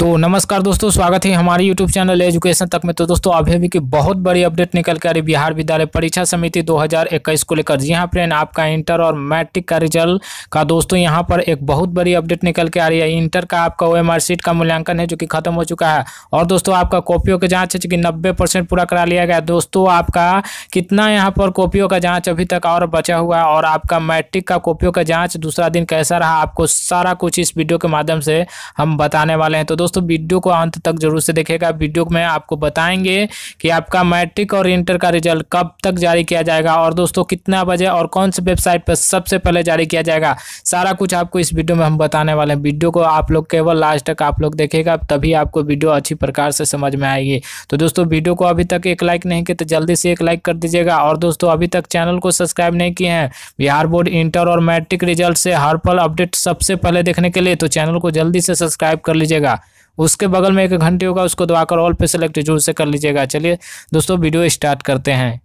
तो नमस्कार दोस्तों स्वागत है हमारे यूट्यूब चैनल एजुकेशन तक में तो दोस्तों अभी की बहुत बड़ी अपडेट निकल के आ रही बिहार विद्यालय परीक्षा समिति 2021 को लेकर जी हाँ फ्रेंड आपका इंटर और मैट्रिक का रिजल्ट का दोस्तों यहाँ पर एक बहुत बड़ी अपडेट निकल के आ रही है इंटर का आपका ओ सीट का मूल्यांकन है जो कि खत्म हो चुका है और दोस्तों आपका कॉपियों की जाँच है जो कि नब्बे पूरा करा लिया गया दोस्तों आपका कितना यहाँ पर कॉपियों का जाँच अभी तक और बचा हुआ है और आपका मैट्रिक का कॉपियों का जाँच दूसरा दिन कैसा रहा आपको सारा कुछ इस वीडियो के माध्यम से हम बताने वाले हैं तो दोस्तों वीडियो को अंत तक जरूर से देखेगा वीडियो में आपको बताएंगे कि आपका मैट्रिक और इंटर का रिजल्ट कब तक जारी किया जाएगा और दोस्तों कितना बजे और कौन से वेबसाइट पर सबसे पहले जारी किया जाएगा सारा कुछ आपको इस वीडियो में हम बताने वाले हैं वीडियो को आप लोग केवल लास्ट तक आप लोग देखेगा तभी आपको वीडियो अच्छी प्रकार से समझ में आएगी तो दोस्तों वीडियो को अभी तक एक लाइक नहीं किया तो जल्दी से एक लाइक कर दीजिएगा और दोस्तों अभी तक चैनल को सब्सक्राइब नहीं किए हैं बिहार बोर्ड इंटर और मैट्रिक रिजल्ट से हर पल अपडेट सबसे पहले देखने के लिए तो चैनल को जल्दी से सब्सक्राइब कर लीजिएगा उसके बगल में एक घंटी होगा उसको दबाकर ऑल पे सेलेक्ट जूम से कर लीजिएगा चलिए दोस्तों वीडियो स्टार्ट करते हैं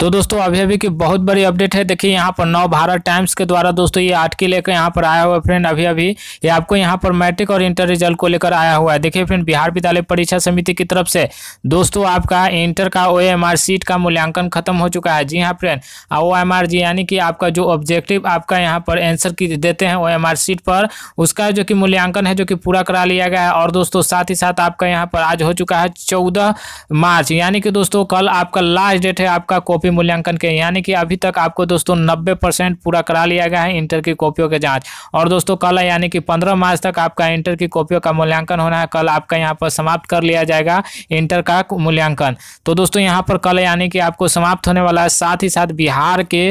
तो दोस्तों अभी अभी की बहुत बड़ी अपडेट है देखिए यहाँ पर नव भारत टाइम्स के द्वारा दोस्तों ये आर्टिकल लेकर यहाँ पर आया हुआ फ्रेंड अभी अभी ये आपको यहाँ पर मैट्रिक और इंटर रिजल्ट को लेकर आया हुआ है देखिए फ्रेंड बिहार विद्यालय परीक्षा समिति की तरफ से दोस्तों आपका इंटर का ओ सीट का मूल्यांकन खत्म हो चुका है जी हाँ फ्रेंड ओ एम यानी कि आपका जो ऑब्जेक्टिव आपका यहाँ पर एंसर की देते हैं ओ सीट पर उसका जो कि मूल्यांकन है जो कि पूरा करा लिया गया है और दोस्तों साथ ही साथ आपका यहाँ पर आज हो चुका है चौदह मार्च यानी कि दोस्तों कल आपका लास्ट डेट है आपका कॉपी कॉपी मूल्यांकन के यानी कि अभी तक आपको दोस्तों नब्बे परसेंट पूरा करा लिया गया है इंटर की कॉपियों के जांच और दोस्तों कल यानी कि पंद्रह मार्च तक आपका इंटर की कॉपियों का मूल्यांकन होना है कल आपका यहाँ पर समाप्त कर लिया जाएगा इंटर का मूल्यांकन तो दोस्तों यहाँ पर कल यानी कि आपको समाप्त होने वाला है साथ ही साथ बिहार के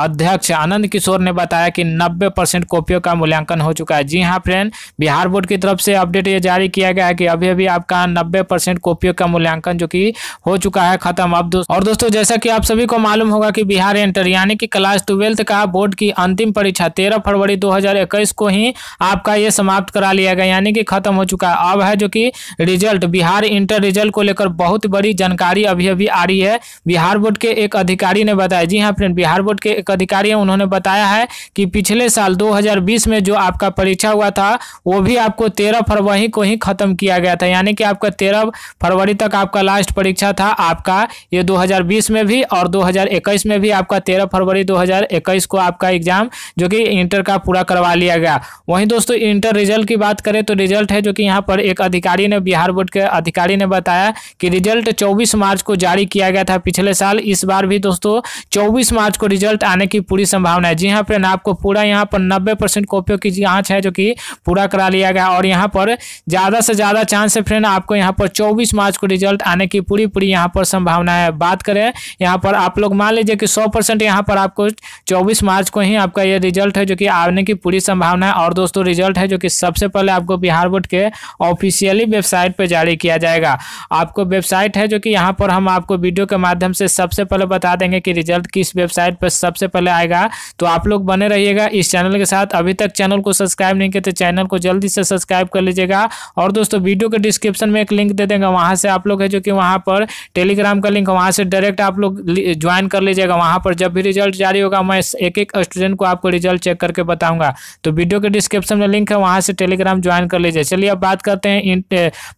अध्यक्ष आनंद किशोर ने बताया कि नब्बे परसेंट कॉपियों का मूल्यांकन हो चुका है जी हाँ फ्रेंड बिहार बोर्ड की तरफ से अपडेट ये जारी किया गया है कि अभी अभी आपका नब्बे परसेंट कॉपियों का मूल्यांकन जो कि हो चुका है खत्म अब दोस्तों और दोस्तों जैसा कि आप सभी को मालूम होगा कि बिहार इंटर यानी कि क्लास ट्वेल्थ का बोर्ड की अंतिम परीक्षा तेरह फरवरी 2021 को ही आपका ये समाप्त करा लिया गया यानी कि खत्म हो चुका है अब है जो कि रिजल्ट बिहार इंटर रिजल्ट को लेकर बहुत बड़ी जानकारी अभी अभी आ रही है बिहार बोर्ड के एक अधिकारी ने बताया जी हाँ फ्रेंड बिहार बोर्ड के एक अधिकारी है उन्होंने बताया है कि पिछले साल 2020 में जो आपका परीक्षा हुआ था वो भी आपको 13 फरवरी को ही खत्म किया गया था यानी कि आपका 13 फरवरी तक आपका लास्ट परीक्षा था आपका ये 2020 में भी और 2021 में भी आपका 13 फरवरी 2021 को आपका एग्जाम जो कि इंटर का पूरा करवा लिया गया वहीं दोस्तों इंटर रिजल्ट की बात करें तो रिजल्ट है जो कि यहाँ पर एक अधिकारी ने बिहार बोर्ड के अधिकारी ने बताया कि रिजल्ट चौबीस मार्च को जारी किया गया था पिछले साल इस बार भी दोस्तों चौबीस मार्च को रिजल्ट आने की पूरी संभावना है जी हाँ फ्रेंड आपको पूरा यहाँ पर नब्बे परसेंट कॉपियों की जाँच है जो कि पूरा करा लिया गया और यहाँ पर ज़्यादा से ज़्यादा चांस है फ्रेंड आपको यहाँ पर चौबीस मार्च को रिजल्ट आने की पूरी पूरी यहाँ पर संभावना है बात करें यहाँ यहाँ पर आप लोग मान लीजिए कि सौ परसेंट यहाँ पर आपको चौबीस मार्च को ही आपका ये रिजल्ट है जो कि आने की पूरी संभावना है और दोस्तों रिजल्ट है जो कि सबसे पहले आपको बिहार बोर्ड के ऑफिशियली वेबसाइट पर जारी किया जाएगा आपको वेबसाइट है जो कि यहाँ पर हम आपको वीडियो के माध्यम से सबसे पहले बता देंगे कि रिजल्ट किस वेबसाइट पर सबसे पहले आएगा तो आप लोग बने रहिएगा इस चैनल के साथ अभी तक चैनल को सब्सक्राइब नहीं किया तो चैनल को जल्दी से सब्सक्राइब कर लीजिएगा और दोस्तों वीडियो के डिस्क्रिप्शन में एक लिंक दे देंगे वहाँ से आप लोग है जो कि वहाँ पर टेलीग्राम का लिंक वहाँ से डायरेक्ट आप लोग ज्वाइन कर लीजिएगा वहाँ पर जब भी रिजल्ट जारी होगा मैं एक एक स्टूडेंट को आपको रिजल्ट चेक करके बताऊँगा तो वीडियो के डिस्क्रिप्शन में लिंक है वहाँ से टेलीग्राम ज्वाइन कर लीजिए चलिए अब बात करते हैं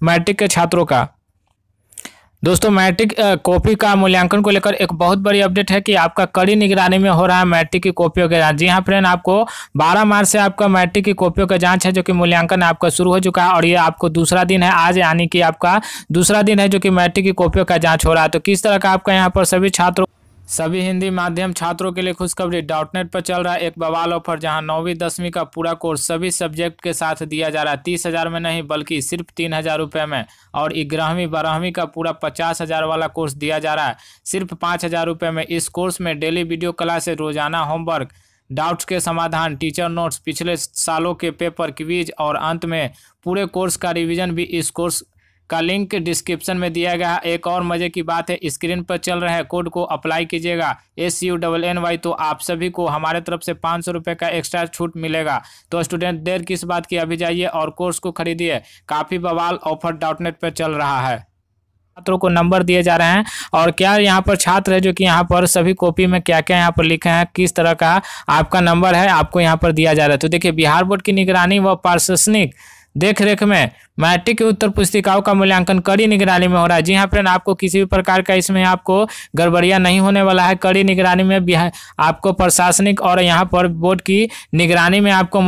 मैट्रिक eh, के छात्रों का दोस्तों मैट्रिक कॉपी का मूल्यांकन को लेकर एक बहुत बड़ी अपडेट है कि आपका कड़ी निगरानी में हो रहा है मैट्रिक की कॉपियों की जांच जी हाँ फ्रेंड आपको 12 मार्च से आपका मैट्रिक की कॉपियों का जांच है जो कि मूल्यांकन आपका शुरू हो चुका है और ये आपको दूसरा दिन है आज यानी कि आपका दूसरा दिन है जो कि मैट्रिक की कॉपियों का जाँच हो रहा है तो किस तरह का आपका यहाँ पर सभी छात्रों सभी हिंदी माध्यम छात्रों के लिए खुशखबरी डॉटनेट पर चल रहा है एक बवाल ऑफर जहां नौवीं दसवीं का पूरा कोर्स सभी सब्जेक्ट के साथ दिया जा रहा है तीस हज़ार में नहीं बल्कि सिर्फ तीन हज़ार रुपये में और ग्यारहवीं बारहवीं का पूरा पचास हज़ार वाला कोर्स दिया जा रहा है सिर्फ पाँच हज़ार रुपये में इस कोर्स में डेली वीडियो क्लासे रोजाना होमवर्क डाउट्स के समाधान टीचर नोट्स पिछले सालों के पेपर क्विज और अंत में पूरे कोर्स का रिविजन भी इस कोर्स का लिंक डिस्क्रिप्शन में दिया गया एक और मज़े की बात है स्क्रीन पर चल रहे कोड को अप्लाई कीजिएगा S U double N Y तो आप सभी को हमारे तरफ से पाँच सौ रुपये का एक्स्ट्रा छूट मिलेगा तो स्टूडेंट देर किस बात की अभी जाइए और कोर्स को खरीदिए काफ़ी बवाल ऑफर डॉट नेट पर चल रहा है छात्रों को नंबर दिए जा रहे हैं और क्या यहाँ पर छात्र है जो कि यहाँ पर सभी कॉपी में क्या क्या यहाँ पर लिखे हैं किस तरह का आपका नंबर है आपको यहाँ पर दिया जा रहा है तो देखिए बिहार बोर्ड की निगरानी व प्रशासनिक देख रेख में मैट्रिक उत्तर पुस्तिकाओं का मूल्यांकन कड़ी निगरानी में हो रहा है जी हाँ फ्रेंड आपको किसी भी प्रकार का इसमें आपको गड़बड़िया नहीं होने वाला है कड़ी निगरानी में बिहार आपको प्रशासनिक और यहाँ पर बोर्ड की निगरानी में आपको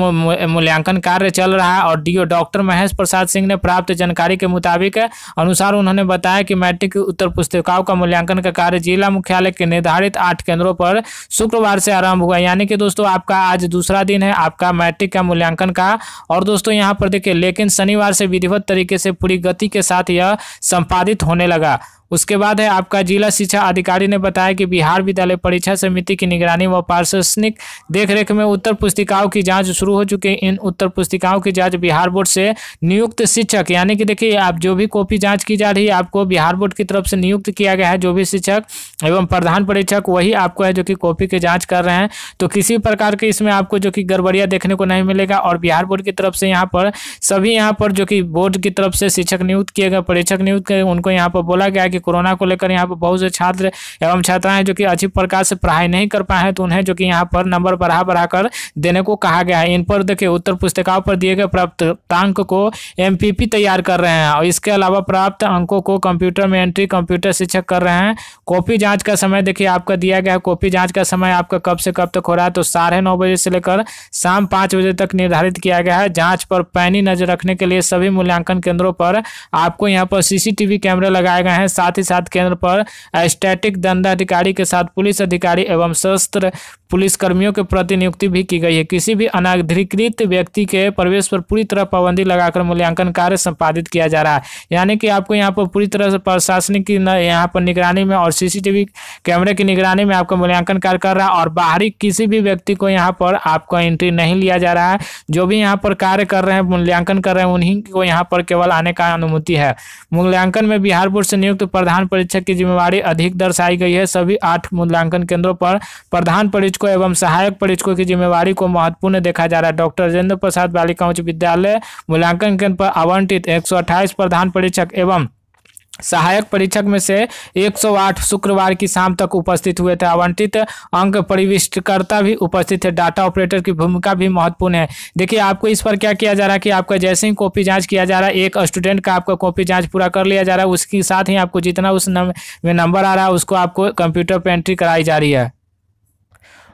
मूल्यांकन कार्य चल रहा है और डीओ डॉक्टर महेश प्रसाद सिंह ने प्राप्त जानकारी के मुताबिक अनुसार उन्होंने बताया कि मैट्रिक उत्तर पुस्तिकाओं का मूल्यांकन का कार्य जिला मुख्यालय के निर्धारित आठ केंद्रों पर शुक्रवार से आरम्भ हुआ यानी कि दोस्तों आपका आज दूसरा दिन है आपका मैट्रिक का मूल्यांकन का और दोस्तों यहाँ पर देखिए लेकिन शनिवार से विधिवत तरीके से पूरी गति के साथ यह संपादित होने लगा उसके बाद है आपका जिला शिक्षा अधिकारी ने बताया कि बिहार विद्यालय परीक्षा समिति की निगरानी व प्रशासनिक देखरेख में उत्तर पुस्तिकाओं की जाँच शुरू हो चुकी है इन उत्तर पुस्तिकाओं की जाँच बिहार बोर्ड से नियुक्त शिक्षक यानी कि देखिए आप जो भी कॉपी जाँच की जा रही है आपको बिहार बोर्ड की तरफ से नियुक्त किया गया है जो भी शिक्षक एवं प्रधान परीक्षक वही आपको है जो कि कॉपी की जाँच कर रहे हैं तो किसी प्रकार के इसमें आपको जो कि गड़बड़िया देखने को नहीं मिलेगा और बिहार बोर्ड की तरफ से यहाँ पर सभी यहाँ पर जो कि बोर्ड की तरफ से शिक्षक नियुक्त किए गए परीक्षक नियुक्त किए उनको यहाँ पर बोला गया कि की कोरोना को लेकर यहाँ पर बहुत से छात्र एवं छात्राएं जो कि अच्छी प्रकार से पढ़ाई नहीं कर पाए हैं तो उन्हें जो कि यहाँ पर नंबर बढ़ा बढ़ा कर देने को कहा गया है इन पर देखिए उत्तर पुस्तिकाओं पर दिए गए प्राप्तांक को एम तैयार कर रहे हैं और इसके अलावा प्राप्त अंकों को कंप्यूटर में एंट्री कंप्यूटर शिक्षक कर रहे हैं कॉपी जाँच का समय देखिए आपका दिया गया है कॉपी जाँच का समय आपका कब से कब तक हो रहा है तो साढ़े बजे से लेकर शाम पाँच बजे तक निर्धारित किया गया है जाँच पर पैनी नजर रखने के लिए सभी मूल्यांकन केंद्रों पर आपको यहाँ पर सीसीटीवी कैमरे लगाए गए हैं साथ साथ ही साथ केंद्र पर स्टैटिक दंडाधिकारी के साथ पुलिस अधिकारी एवं सशस्त्र पुलिसकर्मियों के प्रति नियुक्ति भी की गई है किसी भी अनाधिकृत व्यक्ति के प्रवेश पर पूरी तरह पाबंदी लगाकर मूल्यांकन कार्य संपादित किया जा रहा है यानी कि आपको यहाँ पर पूरी तरह से प्रशासनिक की यहाँ पर निगरानी में और सीसीटीवी कैमरे की निगरानी में आपका मूल्यांकन कार्य कर रहा है और बाहरी किसी भी व्यक्ति को यहाँ पर आपका एंट्री नहीं लिया जा रहा है जो भी यहाँ पर कार्य कर रहे हैं मूल्यांकन कर रहे हैं उन्हीं को यहाँ पर केवल आने का अनुमति है मूल्यांकन में बिहार बोर्ड से नियुक्त प्रधान परीक्षक की जिम्मेवारी अधिक दर्शाई गई है सभी आठ मूल्यांकन केंद्रों पर प्रधान परीक्षकों एवं सहायक परीक्षकों की जिम्मेवारी को महत्वपूर्ण देखा जा रहा है डॉक्टर राजेंद्र प्रसाद बालिका उच्च विद्यालय मूल्यांकन केंद्र पर आवंटित एक प्रधान परीक्षक एवं सहायक परीक्षक में से 108 शुक्रवार की शाम तक उपस्थित हुए थे आवंटित अंक परिविष्टकर्ता भी उपस्थित थे डाटा ऑपरेटर की भूमिका भी महत्वपूर्ण है देखिए आपको इस पर क्या किया जा रहा है कि आपका जैसे ही कॉपी जांच किया जा रहा है एक स्टूडेंट का आपका कॉपी जांच पूरा कर लिया जा रहा है उसके साथ ही आपको जितना उस में नंबर आ रहा है उसको आपको कंप्यूटर पर एंट्री कराई जा रही है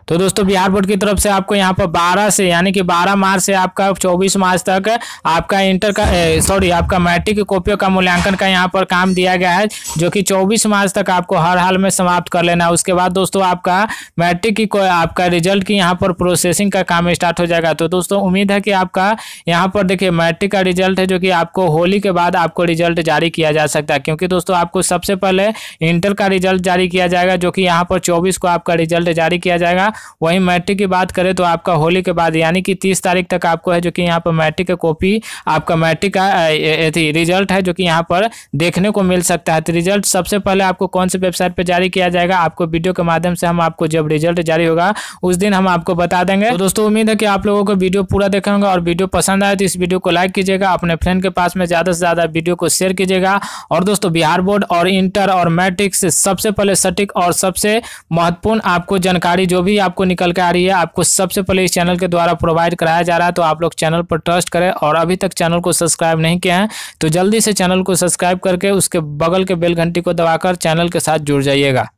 तो दोस्तों बिहार बोर्ड की तरफ से आपको यहाँ पर बारह से यानी कि बारह मार्च से आपका चौबीस मार्च तक आपका इंटर का सॉरी आपका मैट्रिक की कॉपियों का मूल्यांकन का यहाँ पर काम दिया गया है जो कि चौबीस मार्च तक आपको हर हाल में समाप्त कर लेना है उसके बाद दोस्तों आपका मैट्रिक की आपका रिजल्ट की यहाँ पर प्रोसेसिंग का काम स्टार्ट हो जाएगा तो दोस्तों उम्मीद है कि आपका यहाँ पर देखिए मैट्रिक का रिजल्ट है जो कि आपको होली के बाद आपको रिजल्ट जारी किया जा सकता है क्योंकि दोस्तों आपको सबसे पहले इंटर का रिजल्ट जारी किया जाएगा जो कि यहाँ पर चौबीस को आपका रिजल्ट जारी किया जाएगा वहीं मैट्रिक की बात करें तो आपका होली के बाद यानी कि तीस तारीख तक आपको है जो कि यहाँ पर मैट्रिक का कॉपी आपका मैट्रिक का रिजल्ट है जो कि यहाँ पर देखने को मिल सकता है तो रिजल्ट सबसे पहले आपको कौन से वेबसाइट पर जारी किया जाएगा आपको वीडियो के माध्यम से हम आपको जब रिजल्ट जारी होगा उस दिन हम आपको बता देंगे तो दोस्तों उम्मीद है कि आप लोगों को वीडियो पूरा देखा होगा और वीडियो पसंद आए तो इस वीडियो को लाइक कीजिएगा अपने फ्रेंड के पास में ज़्यादा से ज़्यादा वीडियो को शेयर कीजिएगा और दोस्तों बिहार बोर्ड और इंटर और मैट्रिक्स सबसे पहले सटीक और सबसे महत्वपूर्ण आपको जानकारी जो भी आपको निकल के आ रही है आपको सबसे पहले इस चैनल के द्वारा प्रोवाइड कराया जा रहा है तो आप लोग चैनल पर ट्रस्ट करें और अभी तक चैनल को सब्सक्राइब नहीं किया है तो जल्दी से चैनल को सब्सक्राइब करके उसके बगल के बेल घंटी को दबाकर चैनल के साथ जुड़ जाइएगा